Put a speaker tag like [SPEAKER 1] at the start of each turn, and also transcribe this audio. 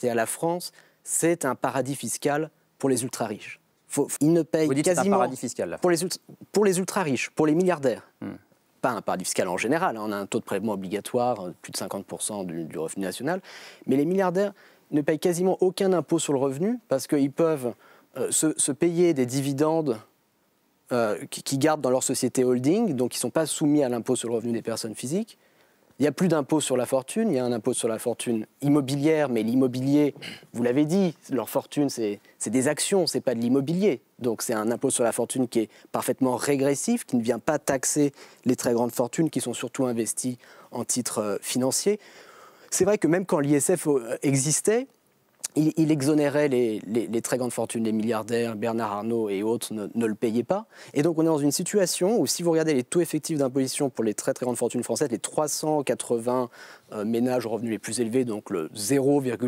[SPEAKER 1] C'est à la France, c'est un paradis fiscal pour les ultra-riches. Ils ne payent quasiment... un paradis fiscal, Pour les, ultra-riches, pour les milliardaires. Hmm. Pas un paradis fiscal en général. Hein. On a un taux de prélèvement obligatoire, euh, plus de 50% du, revenu national. Mais les milliardaires ne payent quasiment aucun impôt sur le revenu parce qu'ils peuvent euh, se, payer des dividendes euh, qu'ils qui gardent dans leur société holding, donc ils ne sont pas soumis à l'impôt sur le revenu des personnes physiques. Il n'y a plus d'impôt sur la fortune, il y a un impôt sur la fortune immobilière, mais l'immobilier, vous l'avez dit, leur fortune, c'est des actions, c'est pas de l'immobilier. Donc c'est un impôt sur la fortune qui est parfaitement régressif, qui ne vient pas taxer les très grandes fortunes qui sont surtout investies en titres euh, financiers. C'est vrai que même quand l'ISF euh, existait, il, exonérait les, très grandes fortunes, les milliardaires, Bernard Arnault et autres ne, le payaient pas. Et donc on est dans une situation où si vous regardez les taux effectifs d'imposition pour les très très grandes fortunes françaises, les 380 euh, ménages aux revenus les plus élevés, donc le 0,0